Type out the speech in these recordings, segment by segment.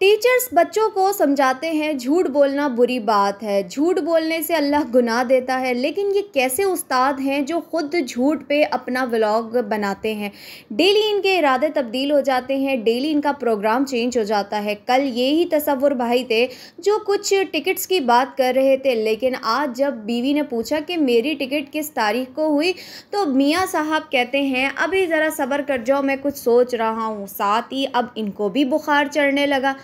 teachers बच्चों को समझाते हैं झूठ बोलना बुरी बात है झूठ बोलने से अल्लाह गुनाह देता है लेकिन ये कैसे उस्ताद हैं जो ख़ुद झूठ पे अपना व्लॉग बनाते हैं डेली इनके इरादे तब्दील हो जाते हैं डेली इनका प्रोग्राम चेंज हो जाता है कल ये ही तस्वुर भाई थे जो कुछ टिकट्स की बात कर रहे थे लेकिन आज जब बीवी ने पूछा कि मेरी टिकट किस तारीख को हुई तो मियाँ साहब कहते हैं अभी ज़रा सब्र कर जाओ मैं कुछ सोच रहा हूँ साथ ही अब इनको भी बुखार चढ़ने लगा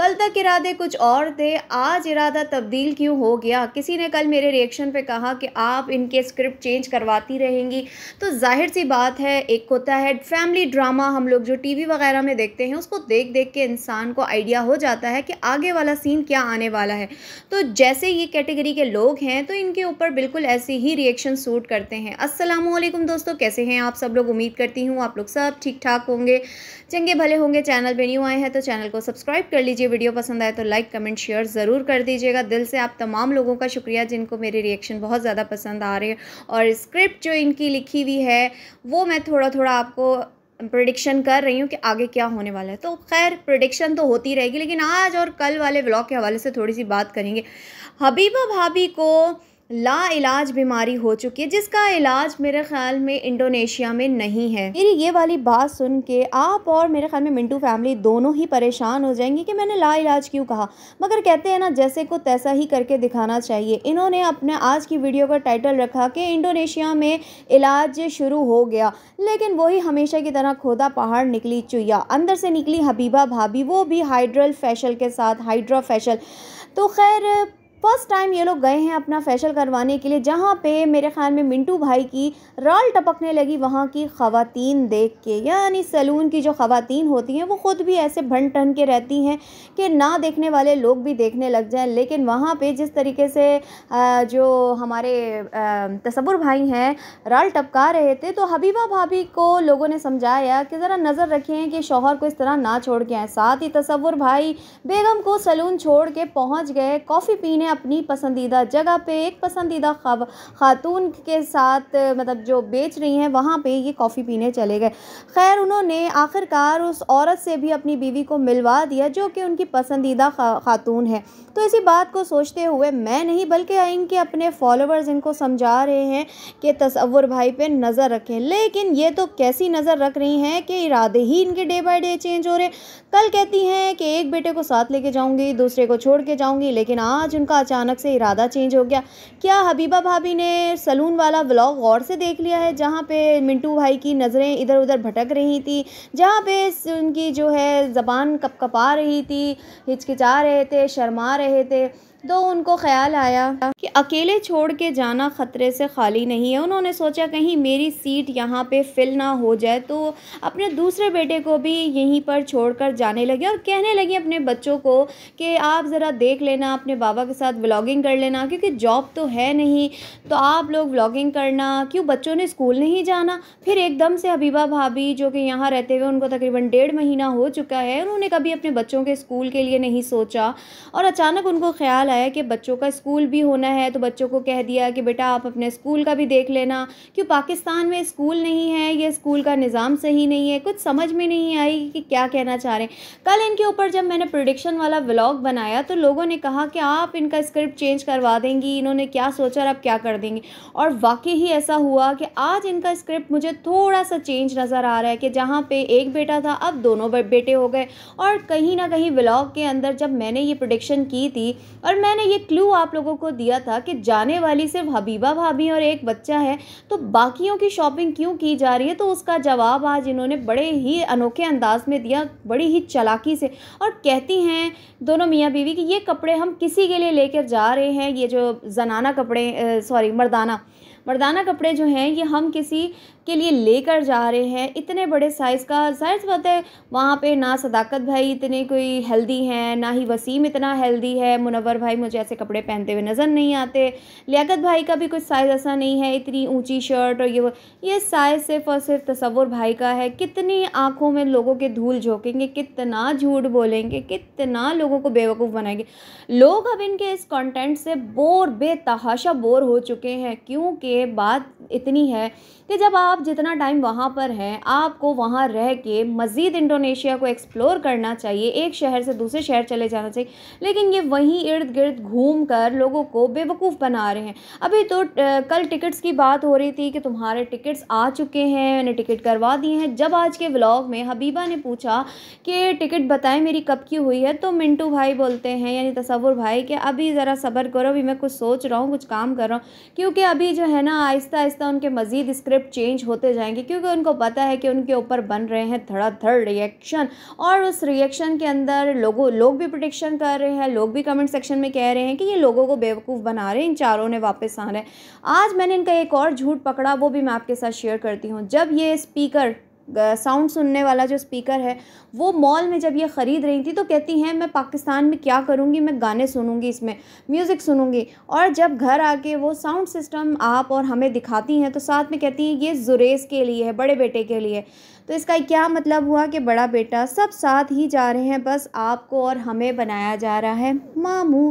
कल तक इरादे कुछ और थे आज इरादा तब्दील क्यों हो गया किसी ने कल मेरे रिएक्शन पे कहा कि आप इनके स्क्रिप्ट चेंज करवाती रहेंगी तो जाहिर सी बात है एक होता है फैमिली ड्रामा हम लोग जो टीवी वगैरह में देखते हैं उसको देख देख के इंसान को आइडिया हो जाता है कि आगे वाला सीन क्या आने वाला है तो जैसे ये कैटेगरी के लोग हैं तो इनके ऊपर बिल्कुल ऐसे ही रिएक्शन सूट करते हैं असलम दोस्तों कैसे हैं आप सब लोग उम्मीद करती हूँ आप लोग सब ठीक ठाक होंगे चंगे भले होंगे चैनल पर न्यू आए हैं तो चैनल को सब्सक्राइब कर लीजिए वीडियो पसंद आए तो लाइक कमेंट शेयर ज़रूर कर दीजिएगा दिल से आप तमाम लोगों का शुक्रिया जिनको मेरे रिएक्शन बहुत ज़्यादा पसंद आ रहे हैं और स्क्रिप्ट जो इनकी लिखी हुई है वो मैं थोड़ा थोड़ा आपको प्रडिक्शन कर रही हूँ कि आगे क्या होने वाला है तो खैर प्रडिक्शन तो होती रहेगी लेकिन आज और कल वाले ब्लॉग के हवाले से थोड़ी सी बात करेंगे हबीबा भाभी को लाइलाज बीमारी हो चुकी है जिसका इलाज मेरे ख्याल में इंडोनेशिया में नहीं है मेरी ये वाली बात सुन के आप और मेरे ख्याल में मिंटू फैमिली दोनों ही परेशान हो जाएंगी कि मैंने लाइलाज क्यों कहा मगर कहते हैं ना जैसे को तैसा ही करके दिखाना चाहिए इन्होंने अपने आज की वीडियो का टाइटल रखा कि इंडोनेशिया में इलाज शुरू हो गया लेकिन वही हमेशा की तरह खोदा पहाड़ निकली चुया अंदर से निकली हबीबा भाभी वो भी हाइड्रल फैशल के साथ हाइड्रा फैशल तो खैर फर्स्ट टाइम ये लोग गए हैं अपना फेशियल करवाने के लिए जहाँ पे मेरे ख्याल में मिंटू भाई की राल टपकने लगी वहाँ की खातन देख के यानी सैलून की जो ख़वातीन होती हैं वो ख़ुद भी ऐसे भन टन के रहती हैं कि ना देखने वाले लोग भी देखने लग जाएं लेकिन वहाँ पे जिस तरीके से जो हमारे तस्वुर भाई हैं राल टपका रहे थे तो हबीबा भाभी को लोगों ने समझाया कि ज़रा नज़र रखें कि शोहर को इस तरह ना छोड़ के आए साथ ही तस्वुर भाई बेगम को सैलून छोड़ के पहुँच गए कॉफ़ी पीने अपनी पसंदीदा जगह पे एक पसंदीदा खब खातून के साथ मतलब जो बेच रही हैं वहाँ पे ये कॉफ़ी पीने चले गए खैर उन्होंने आखिरकार उस औरत से भी अपनी बीवी को मिलवा दिया जो कि उनकी पसंदीदा खा, खातून है तो इसी बात को सोचते हुए मैं नहीं बल्कि इनके अपने फॉलोअर्स इनको समझा रहे हैं कि तस्वुर भाई पर नज़र रखें लेकिन ये तो कैसी नज़र रख रही हैं कि इरादे ही इनके डे बाई डे चेंज हो रहे कल कहती हैं कि एक बेटे को साथ लेके जाऊंगी दूसरे को छोड़ के जाऊंगी लेकिन आज उनका अचानक से इरादा चेंज हो गया क्या हबीबा भाभी ने सलून वाला व्लॉग गौर से देख लिया है जहाँ पे मिंटू भाई की नज़रें इधर उधर भटक रही थी जहाँ पे उनकी जो है ज़बान कपकपा रही थी हिचकिचा रहे थे शर्मा रहे थे तो उनको ख्याल आया कि अकेले छोड़ के जाना ख़तरे से खाली नहीं है उन्होंने सोचा कहीं मेरी सीट यहाँ पे फिल ना हो जाए तो अपने दूसरे बेटे को भी यहीं पर छोड़कर जाने लगे और कहने लगे अपने बच्चों को कि आप ज़रा देख लेना अपने बाबा के साथ व्लॉगिंग कर लेना क्योंकि जॉब तो है नहीं तो आप लोग व्लॉगिंग करना क्यों बच्चों ने स्कूल नहीं जाना फिर एकदम से हबीबा भाभी जो कि यहाँ रहते हुए उनको तकरीबन डेढ़ महीना हो चुका है उन्होंने कभी अपने बच्चों के स्कूल के लिए नहीं सोचा और अचानक उनको ख्याल आया कि बच्चों का स्कूल भी होना है तो बच्चों को कह दिया कि बेटा आप अपने स्कूल का भी देख लेना क्यों पाकिस्तान में स्कूल नहीं है या स्कूल का निज़ाम सही नहीं है कुछ समझ में नहीं आई कि क्या कहना चाह रहे हैं कल इनके ऊपर जब मैंने प्रोडिक्शन वाला ब्लॉग बनाया तो लोगों ने कहा कि आप इनका स्क्रिप्ट चेंज करवा देंगी इन्होंने क्या सोचा आप क्या कर देंगी और वाकई ही ऐसा हुआ कि आज इनका स्क्रिप्ट मुझे थोड़ा सा चेंज नज़र आ रहा है कि जहाँ पे एक बेटा था अब दोनों बेटे हो गए और कहीं ना कहीं ब्लॉग के अंदर जब मैंने ये प्रोडिक्शन की थी और मैंने ये क्लू आप लोगों को दिया था कि जाने वाली सिर्फ हबीबा भाभी और एक बच्चा है तो बाकियों की शॉपिंग क्यों की जा रही है तो उसका जवाब आज इन्होंने बड़े ही अनोखे अंदाज में दिया बड़ी ही चलाकी से और कहती हैं दोनों मियाँ बीवी कि ये कपड़े हम किसी के लिए लेकर जा रहे हैं ये जो जनाना कपड़े सॉरी मर्दाना मर्दाना कपड़े जो हैं ये हम किसी के लिए लेकर जा रहे हैं इतने बड़े साइज़ का साइज बात है वहाँ पे ना सदाकत भाई इतने कोई हेल्दी हैं ना ही वसीम इतना हेल्दी है मुनवर भाई मुझे ऐसे कपड़े पहनते हुए नज़र नहीं आते लियाकत भाई का भी कुछ साइज़ ऐसा नहीं है इतनी ऊँची शर्ट और ये ये साइज़ सिर्फ और सिर्फ तस्वुर भाई का है कितनी आँखों में लोगों के धूल झोंकेंगे कितना झूठ बोलेंगे कितना लोगों को बेवकूफ़ बनाएंगे लोग अब इनके इस कंटेंट से बोर बेतहाशा बोर हो चुके हैं क्योंकि के बात इतनी है कि जब आप जितना टाइम वहाँ पर हैं आपको वहाँ रह के मज़ीद इंडोनेशिया को एक्सप्लोर करना चाहिए एक शहर से दूसरे शहर चले जाना चाहिए लेकिन ये वहीं इर्द गिर्द घूम कर लोगों को बेवकूफ़ बना रहे हैं अभी तो कल टिकट्स की बात हो रही थी कि तुम्हारे टिकट्स आ चुके हैं मैंने टिकट करवा दिए हैं जब आज के ब्लॉग में हबीबा ने पूछा कि टिकट बताएं मेरी कब की हुई है तो मिंटू भाई बोलते हैं यानी तस्वुर भाई कि अभी ज़रा सब्र करो अभी मैं कुछ सोच रहा हूँ कुछ काम कर रहा हूँ क्योंकि अभी जो है है ना आहिस्ता आहिस्ता उनके मज़ीद स्क्रिप्ट चेंज होते जाएंगे क्योंकि उनको पता है कि उनके ऊपर बन रहे हैं धड़ाधड़ रिएक्शन और उस रिएक्शन के अंदर लोगों लोग भी प्रोडिक्शन कर रहे हैं लोग भी कमेंट सेक्शन में कह रहे हैं कि ये लोगों को बेवकूफ़ बना रहे हैं इन चारों ने वापस रहे हैं आज मैंने इनका एक और झूठ पकड़ा वो भी मैं आपके साथ शेयर करती हूँ जब ये स्पीकर साउंड सुनने वाला जो स्पीकर है वो मॉल में जब ये ख़रीद रही थी तो कहती हैं मैं पाकिस्तान में क्या करूँगी मैं गाने सुनूँगी इसमें म्यूज़िक सुनूँगी और जब घर आके वो साउंड सिस्टम आप और हमें दिखाती हैं तो साथ में कहती हैं ये जुरेज़ के लिए है बड़े बेटे के लिए तो इसका क्या मतलब हुआ कि बड़ा बेटा सब साथ ही जा रहे हैं बस आपको और हमें बनाया जा रहा है मामू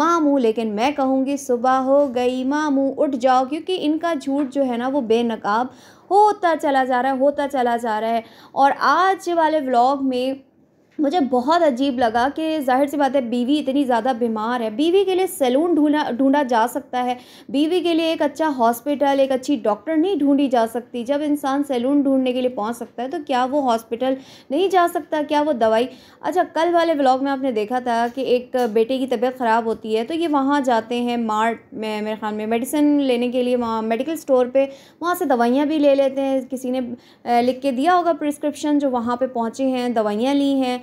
मामू लेकिन मैं कहूँगी सुबह हो गई मामू उठ जाओ क्योंकि इनका झूठ जो है ना वो बेनकाब होता चला जा रहा है होता चला जा रहा है और आज वाले व्लॉग में मुझे बहुत अजीब लगा कि जाहिर सी बात है बीवी इतनी ज़्यादा बीमार है बीवी के लिए सैलून ढूंढा ढूंढा जा सकता है बीवी के लिए एक अच्छा हॉस्पिटल एक अच्छी डॉक्टर नहीं ढूंढी जा सकती जब इंसान सैलून ढूंढने के लिए पहुंच सकता है तो क्या वो हॉस्पिटल नहीं जा सकता क्या वो दवाई अच्छा कल वाले ब्लॉग में आपने देखा था कि एक बेटे की तबीयत ख़राब होती है तो ये वहाँ जाते हैं मार्ट में मेरे ख्याल में मेडिसिन लेने के लिए वहाँ मेडिकल स्टोर पर वहाँ से दवाइयाँ भी ले लेते हैं किसी ने लिख के दिया होगा प्रिस्क्रिप्शन जो वहाँ पर पहुँचे हैं दवाइयाँ ली हैं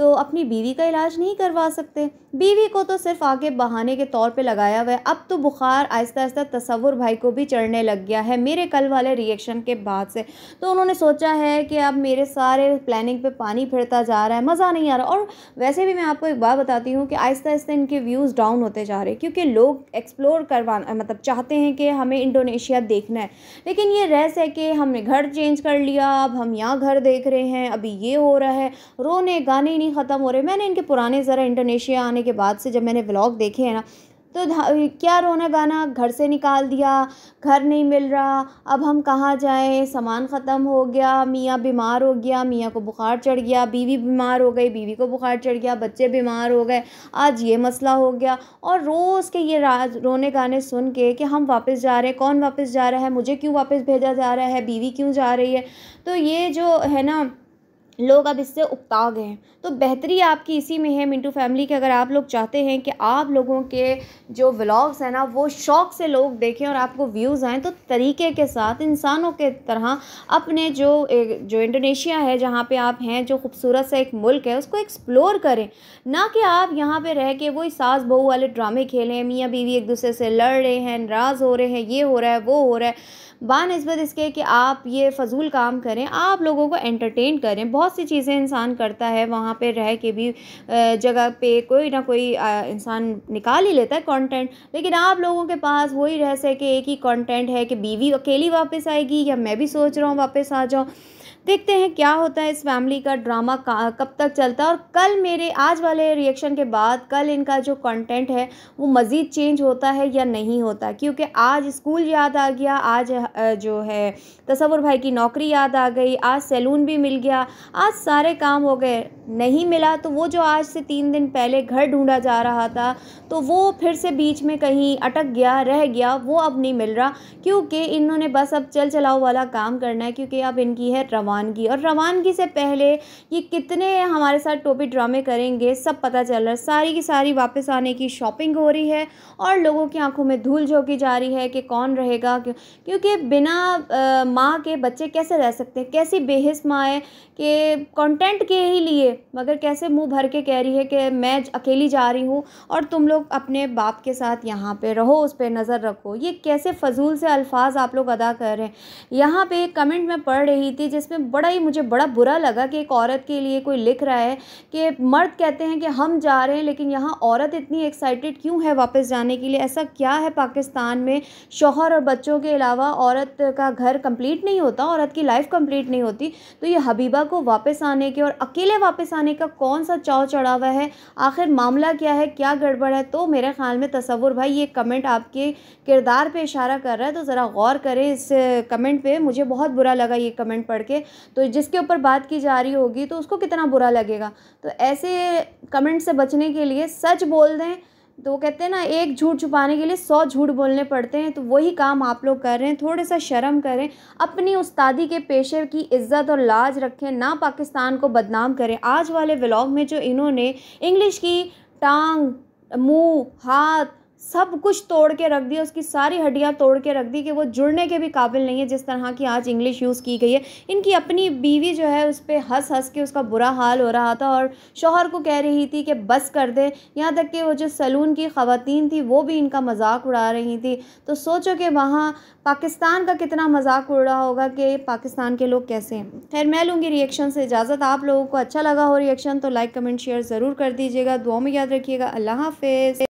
तो अपनी बीवी का इलाज नहीं करवा सकते बीवी को तो सिर्फ आगे बहाने के तौर पे लगाया हुआ है अब तो बुखार आहिस्ता आहिस्ता तस्वुर भाई को भी चढ़ने लग गया है मेरे कल वाले रिएक्शन के बाद से तो उन्होंने सोचा है कि अब मेरे सारे प्लानिंग पे पानी फिरता जा रहा है मज़ा नहीं आ रहा और वैसे भी मैं आपको एक बात बताती हूँ कि आहिस्ता आहिस्ता इनके व्यूज़ डाउन होते जा रहे हैं क्योंकि लोग एक्सप्लोर करवाना मतलब चाहते हैं कि हमें इंडोनेशिया देखना है लेकिन ये रहस है कि हमने घर चेंज कर लिया अब हम यहाँ घर देख रहे हैं अभी ये हो रहा है रोने गाने नहीं नहीं ख़त्म हो रहे मैंने इनके पुराने ज़रा इंडोनेशिया आने के बाद से जब मैंने व्लॉग देखे हैं ना तो क्या रोना गाना घर से निकाल दिया घर नहीं मिल रहा अब हम कहाँ जाएँ सामान ख़त्म हो गया मियाँ बीमार हो गया मियाँ को बुखार चढ़ गया बीवी बीमार हो गई बीवी को बुखार चढ़ गया बच्चे बीमार हो गए आज ये मसला हो गया और रोज़ के ये राज रोने गाने सुन के कि हम वापस जा रहे हैं कौन वापस जा रहा है मुझे क्यों वापस भेजा जा रहा है बीवी क्यों जा रही है तो ये जो है ना लोग अब इससे उकता गए हैं तो बेहतरी आपकी इसी में है मिंटू फैमिली के अगर आप लोग चाहते हैं कि आप लोगों के जो व्लॉग्स हैं ना वो शौक़ से लोग देखें और आपको व्यूज़ आएँ तो तरीके के साथ इंसानों के तरह अपने जो जो इंडोनेशिया है जहाँ पे आप हैं जो खूबसूरत सा एक मुल्क है उसको एक्सप्लोर करें ना कि आप यहाँ पर रह के वही सास बहू वाले ड्रामे खेलें मियाँ बीवी एक दूसरे से लड़ रहे हैं नाराज़ हो रहे हैं ये हो रहा है वो हो रहा है बानस्बत इसके कि आप ये फजूल काम करें आप लोगों को एंटरटेन करें बहुत सी चीज़ें इंसान करता है वहाँ पर रह के भी जगह पे कोई ना कोई इंसान निकाल ही लेता है कंटेंट लेकिन आप लोगों के पास वही रहस्य कि एक ही कंटेंट है कि बीवी अकेली वापस आएगी या मैं भी सोच रहा हूँ वापस आ जाऊँ देखते हैं क्या होता है इस फैमिली का ड्रामा कब तक चलता है और कल मेरे आज वाले रिएक्शन के बाद कल इनका जो कंटेंट है वो मज़ीद चेंज होता है या नहीं होता क्योंकि आज स्कूल याद आ गया आज जो है तस्वुर भाई की नौकरी याद आ गई आज सैलून भी मिल गया आज सारे काम हो गए नहीं मिला तो वो जो आज से तीन दिन पहले घर ढूंढा जा रहा था तो वो फिर से बीच में कहीं अटक गया रह गया वो अब नहीं मिल रहा क्योंकि इन्होंने बस अब चल चलाओ वाला काम करना है क्योंकि अब इनकी है रवा रवानगी और रवानगी से पहले ये कितने हमारे साथ टोपी ड्रामे करेंगे सब पता चल रहा है सारी की सारी वापस आने की शॉपिंग हो रही है और लोगों की आंखों में धूल झोंकी जा रही है कि कौन रहेगा क्यों क्योंकि बिना माँ के बच्चे कैसे रह सकते हैं कैसी बेहस माँ है कि कॉन्टेंट के ही लिए मगर कैसे मुँह भर के कह रही है कि मैं अकेली जा रही हूँ और तुम लोग अपने बाप के साथ यहाँ पर रहो उस पर नज़र रखो ये कैसे फजूल से अल्फाज आप लोग अदा कर रहे हैं यहाँ पे एक कमेंट मैं पढ़ रही थी जिसमें में बड़ा ही मुझे बड़ा बुरा लगा कि एक औरत के लिए कोई लिख रहा है कि मर्द कहते हैं कि हम जा रहे हैं लेकिन यहाँ औरत इतनी एक्साइटेड क्यों है वापस जाने के लिए ऐसा क्या है पाकिस्तान में शोहर और बच्चों के अलावा औरत का घर कम्प्लीट नहीं होता औरत की लाइफ कम्प्लीट नहीं होती तो ये हबीबा को वापस आने के और अकेले वापस आने का कौन सा चाव चढ़ा हुआ है आखिर मामला क्या है क्या गड़बड़ है तो मेरे ख्याल में तस्वुर भाई ये कमेंट आपके किरदार पर इशारा कर रहा है तो ज़रा गौर करें इस कमेंट पे मुझे बहुत बुरा लगा ये कमेंट पढ़ के तो जिसके ऊपर बात की जा रही होगी तो उसको कितना बुरा लगेगा तो ऐसे कमेंट से बचने के लिए सच बोल दें तो कहते हैं ना एक झूठ छुपाने के लिए सौ झूठ बोलने पड़ते हैं तो वही काम आप लोग कर रहे हैं थोड़े सा शर्म करें अपनी उस्तादी के पेशे की इज्जत और लाज रखें ना पाकिस्तान को बदनाम करें आज वाले व्लॉग में जो इन्होंने इंग्लिश की टांग मुंह हाथ सब कुछ तोड़ के रख दिया उसकी सारी हड्डियाँ तोड़ के रख दी कि वो जुड़ने के भी काबिल नहीं है जिस तरह की आज इंग्लिश यूज़ की गई है इनकी अपनी बीवी जो है उस पर हंस हंस के उसका बुरा हाल हो रहा था और शोहर को कह रही थी कि बस कर दे यहाँ तक कि वो जो सलून की खातन थी वो भी इनका मजाक उड़ा रही थी तो सोचो कि वहाँ पाकिस्तान का कितना मजाक उड़ रहा होगा कि पाकिस्तान के लोग कैसे हैं खैर मैं लूँगी रिएक्शन से इजाज़त आप लोगों को अच्छा लगा हो रिएक्शन तो लाइक कमेंट शेयर ज़रूर कर दीजिएगा दुआ में याद रखिएगा अल्लाह हाफ